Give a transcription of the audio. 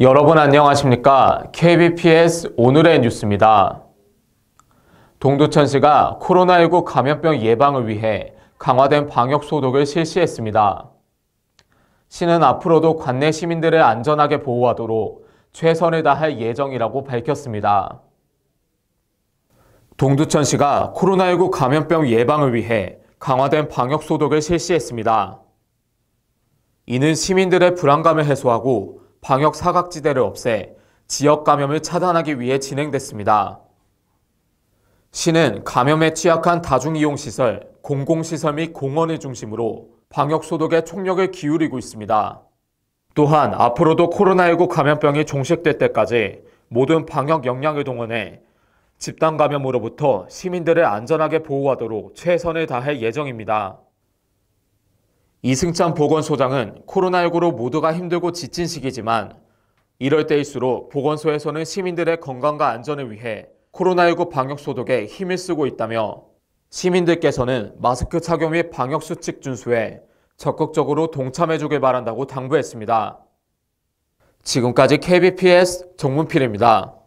여러분 안녕하십니까? KBPS 오늘의 뉴스입니다. 동두천시가 코로나19 감염병 예방을 위해 강화된 방역 소독을 실시했습니다. 시는 앞으로도 관내 시민들을 안전하게 보호하도록 최선을 다할 예정이라고 밝혔습니다. 동두천시가 코로나19 감염병 예방을 위해 강화된 방역 소독을 실시했습니다. 이는 시민들의 불안감을 해소하고 방역 사각지대를 없애 지역 감염을 차단하기 위해 진행됐습니다. 시는 감염에 취약한 다중이용시설, 공공시설 및 공원을 중심으로 방역소독에 총력을 기울이고 있습니다. 또한 앞으로도 코로나19 감염병이 종식될 때까지 모든 방역 역량을 동원해 집단 감염으로부터 시민들을 안전하게 보호하도록 최선을 다할 예정입니다. 이승찬 보건소장은 코로나19로 모두가 힘들고 지친 시기지만 이럴 때일수록 보건소에서는 시민들의 건강과 안전을 위해 코로나19 방역 소독에 힘을 쓰고 있다며 시민들께서는 마스크 착용 및 방역 수칙 준수에 적극적으로 동참해 주길 바란다고 당부했습니다. 지금까지 KBPS 정문필입니다.